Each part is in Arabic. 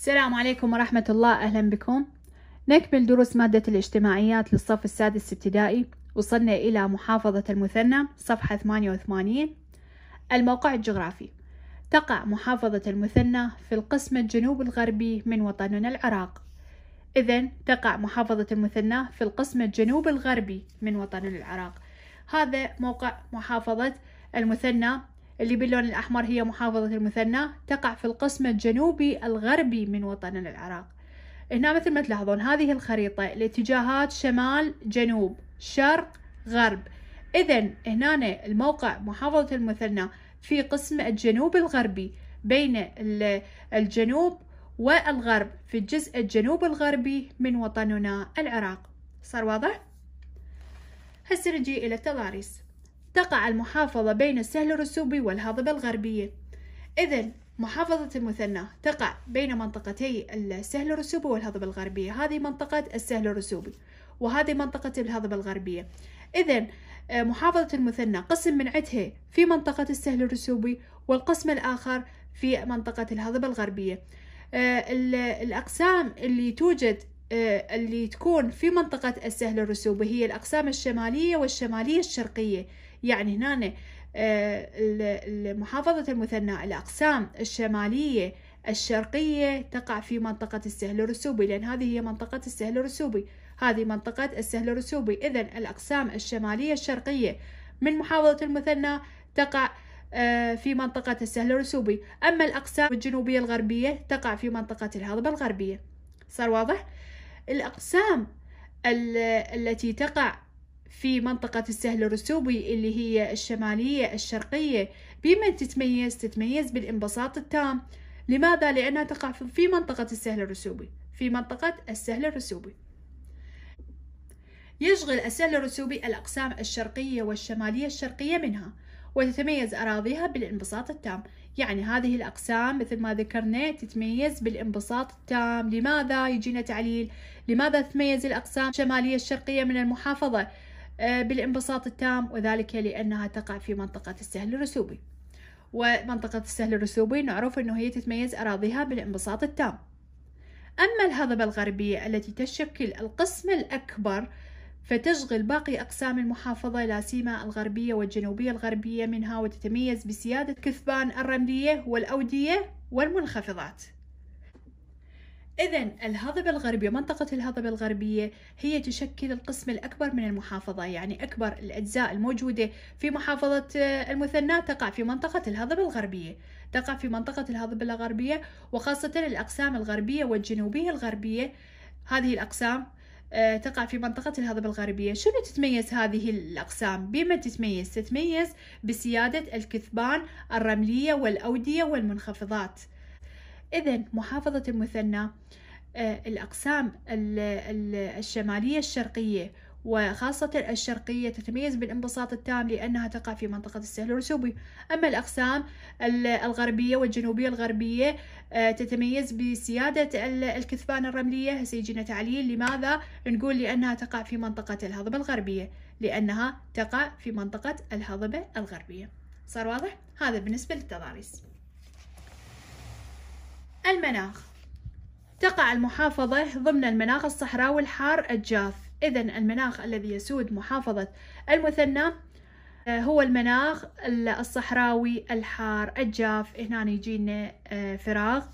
السلام عليكم ورحمة الله أهلا بكم نكمل دروس مادة الاجتماعيات للصف السادس ابتدائي وصلنا إلى محافظة المثنى صفحة 88 الموقع الجغرافي تقع محافظة المثنى في القسم الجنوب الغربي من وطننا العراق إذا تقع محافظة المثنى في القسم الجنوب الغربي من وطننا العراق هذا موقع محافظة المثنى اللي باللون الأحمر هي محافظة المثنى تقع في القسم الجنوبي الغربي من وطننا العراق هنا مثل ما تلاحظون هذه الخريطة الاتجاهات شمال جنوب شرق غرب إذا هنا الموقع محافظة المثنى في قسم الجنوب الغربي بين الجنوب والغرب في الجزء الجنوب الغربي من وطننا العراق صار واضح؟ هسه نجي إلى التضاريس تقع المحافظة بين السهل الرسوبي والهضبة الغربية إذا محافظة المثنى تقع بين منطقتي السهل الرسوبي والهضبة الغربية هذه منطقة السهل الرسوبي وهذه منطقة الهضبة الغربية إذا آه، محافظة المثنى قسم من عدها في منطقة السهل الرسوبي والقسم الآخر في منطقة الهضبة الغربية آه، الأقسام اللي توجد آه، اللي تكون في منطقة السهل الرسوبي هي الأقسام الشمالية والشمالية الشرقية يعني هنا آه، محافظة المثنى الأقسام الشمالية الشرقية تقع في منطقة السهل الرسوبي لأن هذه هي منطقة السهل الرسوبي هذه منطقة السهل الرسوبي إذا الأقسام الشمالية الشرقية من محافظة المثنى تقع آه، في منطقة السهل الرسوبي أما الأقسام الجنوبية الغربية تقع في منطقة الهضبة الغربية صار واضح؟ الأقسام التي تقع في منطقة السهل الرسوبي اللي هي الشمالية الشرقية بمن تتميز؟ تتميز بالانبساط التام لماذا؟ لأنها تقع في منطقة السهل الرسوبي في منطقة السهل الرسوبي يشغل السهل الرسوبي الأقسام الشرقية والشمالية الشرقية منها وتتميز أراضيها بالانبساط التام يعني هذه الأقسام مثل ما ذكرنا تتميز بالانبساط التام لماذا يجينا تعليل لماذا تتميز الأقسام الشمالية الشرقية من المحافظة آه، بالانبساط التام وذلك لأنها تقع في منطقة السهل الرسوبي ومنطقة السهل الرسوبي نعرف أنه هي تتميز أراضيها بالانبساط التام أما الهضبة الغربية التي تشكل القسم الأكبر فتشغل باقي أقسام المحافظة لا سيما الغربية والجنوبية الغربية منها وتتميز بسيادة كثبان الرملية والأودية والمنخفضات إذا الهضبة الغربية منطقة الهضبة الغربية هي تشكل القسم الأكبر من المحافظة يعني أكبر الأجزاء الموجودة في محافظة آه، المثنى تقع في منطقة الهضبة الغربية تقع في منطقة الهضبة الغربية وخاصة الأقسام الغربية والجنوبية الغربية هذه الأقسام آه، تقع في منطقة الهضبة الغربية شنو تتميز هذه الأقسام؟ بما تتميز؟ تتميز بسيادة الكثبان الرملية والأودية والمنخفضات إذا محافظة المثنى آه، الأقسام الشمالية الشرقية وخاصة الشرقية تتميز بالانبساط التام لأنها تقع في منطقة السهل الرسوبي أما الأقسام الغربية والجنوبية الغربية آه، تتميز بسيادة الكثبان الرملية سيجينا تعليل لماذا نقول لأنها تقع في منطقة الهضبة الغربية لأنها تقع في منطقة الهضبة الغربية صار واضح؟ هذا بالنسبة للتضاريس المناخ تقع المحافظة ضمن المناخ الصحراوي الحار الجاف إذا المناخ الذي يسود محافظة المثنى آه، هو المناخ الصحراوي الحار الجاف هنا يجينا آه، فراغ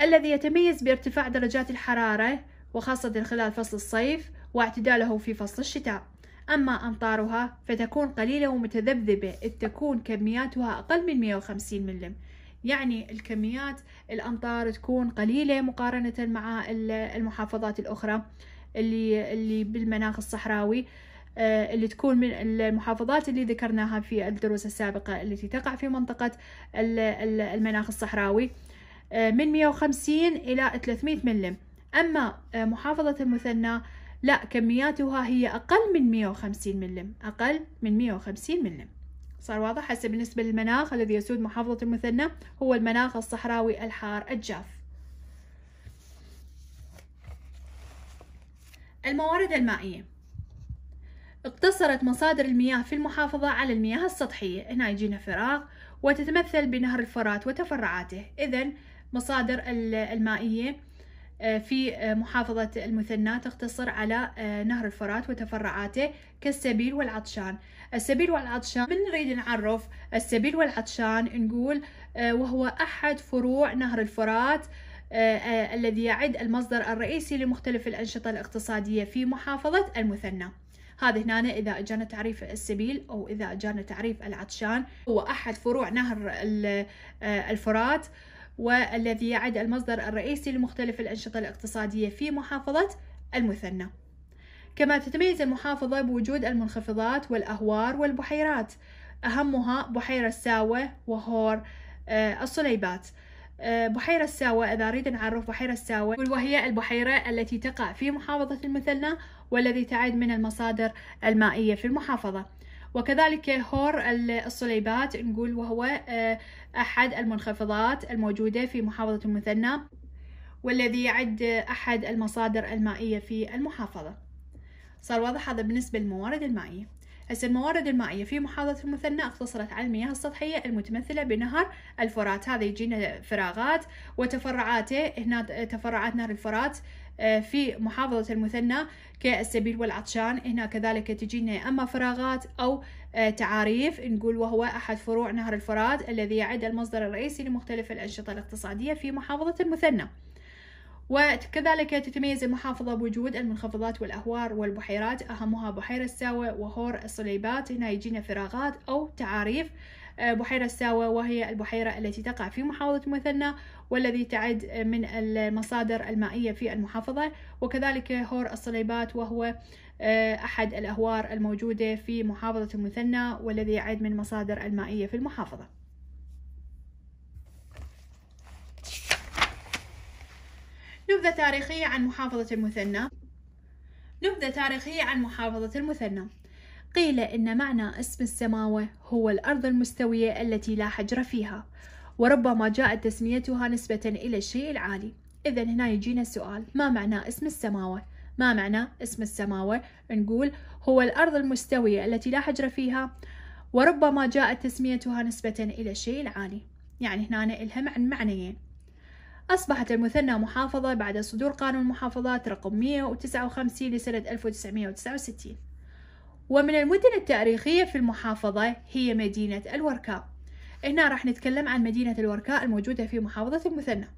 الذي يتميز بارتفاع درجات الحرارة وخاصة خلال فصل الصيف واعتداله في فصل الشتاء أما أمطارها فتكون قليلة ومتذبذبة إذ تكون كمياتها أقل من 150 ملم يعني الكميات الأمطار تكون قليلة مقارنة مع المحافظات الأخرى اللي اللي بالمناخ الصحراوي آه، اللي تكون من المحافظات اللي ذكرناها في الدروس السابقة التي تقع في منطقة المناخ الصحراوي آه، من 150 إلى 300 ملم أما آه، محافظة المثنى لا كمياتها هي أقل من 150 ملم أقل من 150 ملم صار واضح حسب بالنسبة للمناخ الذي يسود محافظة المثنى هو المناخ الصحراوي الحار الجاف الموارد المائية اقتصرت مصادر المياه في المحافظة على المياه السطحية هنا يجينا فراغ وتتمثل بنهر الفرات وتفرعاته إذا مصادر المائية آه، في آه، محافظة المثنى تقتصر على آه، نهر الفرات وتفرعاته كالسبيل والعطشان السبيل والعطشان من نريد نعرف السبيل والعطشان نقول وهو أحد فروع نهر الفرات آه، آه، الذي يعد المصدر الرئيسي لمختلف الأنشطة الاقتصادية في محافظة المثنى هذا هنا إذا أجانا تعريف السبيل أو إذا أجانا تعريف العطشان هو أحد فروع نهر آه، الفرات والذي يعد المصدر الرئيسي لمختلف الأنشطة الاقتصادية في محافظة المثنى كما تتميز المحافظة بوجود المنخفضات والأهوار والبحيرات أهمها بحيرة الساوة وهور الصليبات آه، بحيرة الساوة إذا أريد نعرف بحيرة الساوة وهي البحيرة التي تقع في محافظة المثلنة والذي تعد من المصادر المائية في المحافظة وكذلك هور الصليبات نقول وهو آه، أحد المنخفضات الموجودة في محافظة المثنى والذي يعد أحد المصادر المائية في المحافظة صار واضح هذا بالنسبة للموارد المائية الموارد المائية في محافظة المثنى اقتصرت على المياه السطحية المتمثلة بنهر الفرات هذا يجينا فراغات وتفرعاته هنا تفرعات نهر الفرات آه، في محافظة المثنى كالسبيل والعطشان هنا كذلك تجينا أما فراغات أو آه، تعاريف نقول وهو أحد فروع نهر الفرات الذي يعد المصدر الرئيسي لمختلف الأنشطة الاقتصادية في محافظة المثنى وكذلك تتميز المحافظة بوجود المنخفضات والأهوار والبحيرات أهمها بحيرة الساوة وهور الصليبات هنا يجينا فراغات أو تعاريف آه، بحيرة الساوة وهي البحيرة التي تقع في محافظة مثنى والذي تعد من المصادر المائية في المحافظة وكذلك هور الصليبات وهو آه، أحد الأهوار الموجودة في محافظة المثنى والذي يعد من مصادر المائية في المحافظة نبذة تاريخية عن محافظة المثنى نبذة تاريخية عن محافظة المثنى قيل إن معنى اسم السماوة هو الأرض المستوية التي لا حجر فيها وربما جاءت تسميتها نسبة إلى الشيء العالي إذا هنا يجينا السؤال ما معنى اسم السماوة؟ ما معنى اسم السماوة؟ نقول هو الأرض المستوية التي لا حجر فيها وربما جاءت تسميتها نسبة إلى الشيء العالي يعني هنا إلها عن معنيين أصبحت المثنى محافظة بعد صدور قانون المحافظات رقم 159 لسنة 1969 ومن المدن التاريخية في المحافظة هي مدينة الوركاء هنا راح نتكلم عن مدينة الوركاء الموجودة في محافظة المثنى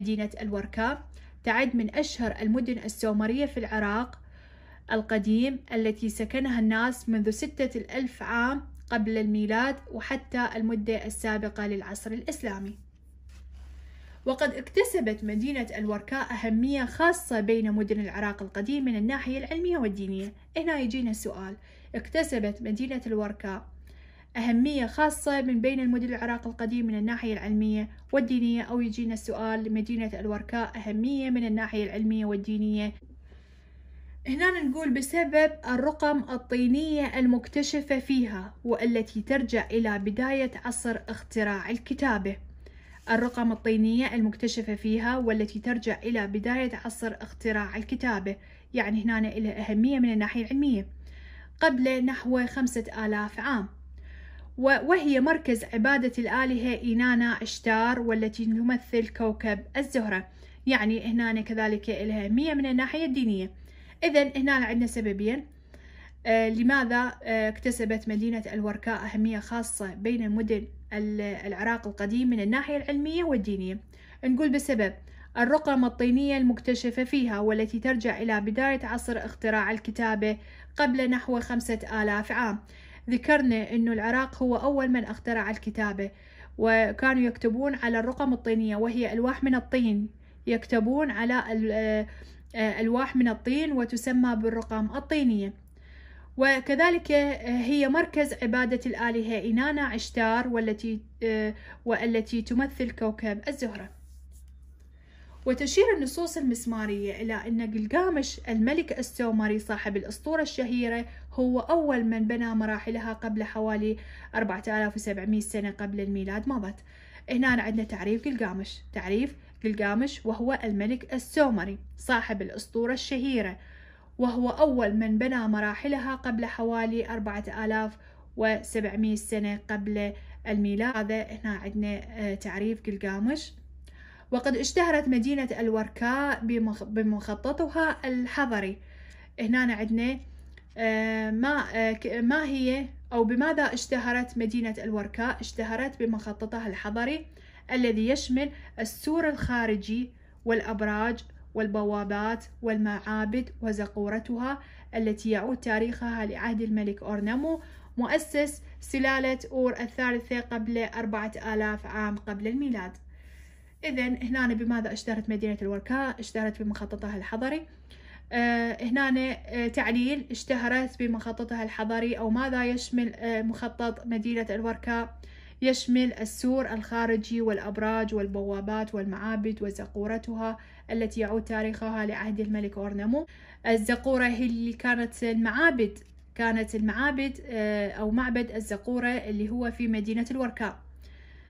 مدينة الوركاء تعد من أشهر المدن السومرية في العراق القديم التي سكنها الناس منذ ستة الألف عام قبل الميلاد وحتى المدة السابقة للعصر الإسلامي وقد اكتسبت مدينة الوركاء أهمية خاصة بين مدن العراق القديم من الناحية العلمية والدينية هنا يجينا السؤال اكتسبت مدينة الوركاء أهمية خاصة من بين المدن العراق القديم من الناحية العلمية والدينية أو يجينا السؤال لمدينة الوركاء أهمية من الناحية العلمية والدينية هنا نقول بسبب الرقم الطينية المكتشفة فيها والتي ترجع إلى بداية عصر اختراع الكتابة الرقم الطينية المكتشفة فيها والتي ترجع إلى بداية عصر اختراع الكتابة يعني هنا إلى أهمية من الناحية العلمية قبل نحو خمسة آلاف عام وهي مركز عبادة الآلهة إنانا أشتار والتي تمثل كوكب الزهرة يعني هنا كذلك إلى أهمية من الناحية الدينية إذا هنا عندنا سببين آه، لماذا آه، اكتسبت مدينة الوركاء أهمية خاصة بين مدن العراق القديم من الناحية العلمية والدينية نقول بسبب الرقم الطينية المكتشفة فيها والتي ترجع إلى بداية عصر اختراع الكتابة قبل نحو خمسة آلاف عام ذكرنا أن العراق هو أول من اخترع الكتابة وكانوا يكتبون على الرقم الطينية وهي ألواح من الطين يكتبون على آه، ألواح من الطين وتسمى بالرقم الطينية وكذلك آه، هي مركز عبادة الآلهة إنانا عشتار والتي آه، والتي تمثل كوكب الزهرة وتشير النصوص المسمارية إلى أن جلجامش الملك السومري صاحب الأسطورة الشهيرة هو أول من بنى مراحلها قبل حوالي 4700 سنة قبل الميلاد مضت هنا عندنا تعريف جلجامش تعريف جلجامش وهو الملك السومري صاحب الأسطورة الشهيرة وهو أول من بنى مراحلها قبل حوالي 4700 سنة قبل الميلاد هذا هنا عندنا آه، تعريف قلقامش وقد اشتهرت مدينة الوركاء بمخططها الحضري هنا عندنا آه، ما آه، ما هي أو بماذا اشتهرت مدينة الوركاء اشتهرت بمخططها الحضري الذي يشمل السور الخارجي والأبراج والبوابات والمعابد وزقورتها التي يعود تاريخها لعهد الملك أورنمو مؤسس سلالة أور الثالثة قبل أربعة آلاف عام قبل الميلاد إذا هنا بماذا اشتهرت مدينة الوركاء؟ اشتهرت بمخططها الحضري آه هنا آه تعليل اشتهرت بمخططها الحضري أو ماذا يشمل آه مخطط مدينة الوركاء يشمل السور الخارجي والأبراج والبوابات والمعابد وزقورتها التي يعود تاريخها لعهد الملك أورنمو الزقورة هي اللي كانت المعابد كانت المعابد آه، أو معبد الزقورة اللي هو في مدينة الوركاء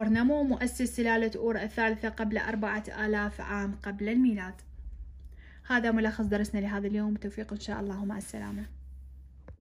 أورنمو مؤسس سلالة أور الثالثة قبل أربعة آلاف عام قبل الميلاد هذا ملخص درسنا لهذا اليوم توفيق إن شاء الله مع السلامة